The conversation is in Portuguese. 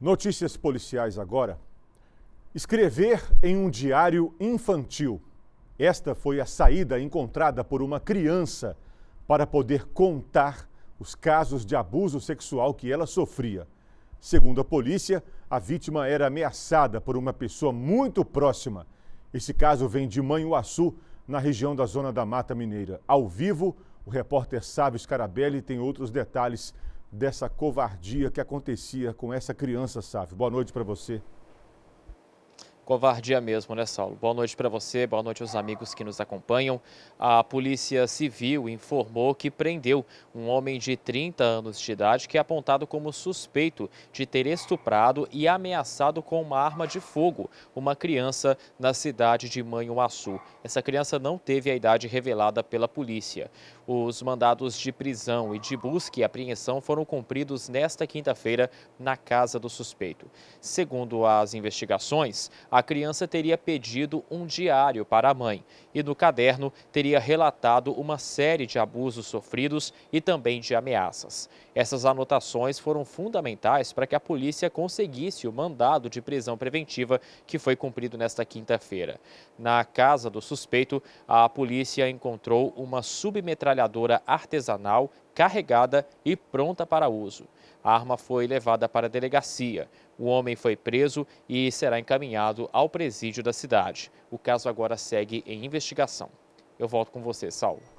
Notícias policiais agora. Escrever em um diário infantil. Esta foi a saída encontrada por uma criança para poder contar os casos de abuso sexual que ela sofria. Segundo a polícia, a vítima era ameaçada por uma pessoa muito próxima. Esse caso vem de Manhuaçu, na região da Zona da Mata Mineira. Ao vivo, o repórter Sávio Scarabelli tem outros detalhes dessa covardia que acontecia com essa criança, Sávio. Boa noite para você covardia mesmo, né, Saulo? Boa noite para você, boa noite aos amigos que nos acompanham. A Polícia Civil informou que prendeu um homem de 30 anos de idade que é apontado como suspeito de ter estuprado e ameaçado com uma arma de fogo uma criança na cidade de Manhuaçu. Essa criança não teve a idade revelada pela polícia. Os mandados de prisão e de busca e apreensão foram cumpridos nesta quinta-feira na casa do suspeito. Segundo as investigações, a criança teria pedido um diário para a mãe e no caderno teria relatado uma série de abusos sofridos e também de ameaças. Essas anotações foram fundamentais para que a polícia conseguisse o mandado de prisão preventiva que foi cumprido nesta quinta-feira. Na casa do suspeito, a polícia encontrou uma submetralhadora artesanal carregada e pronta para uso. A arma foi levada para a delegacia. O homem foi preso e será encaminhado ao presídio da cidade. O caso agora segue em investigação. Eu volto com você, Saulo.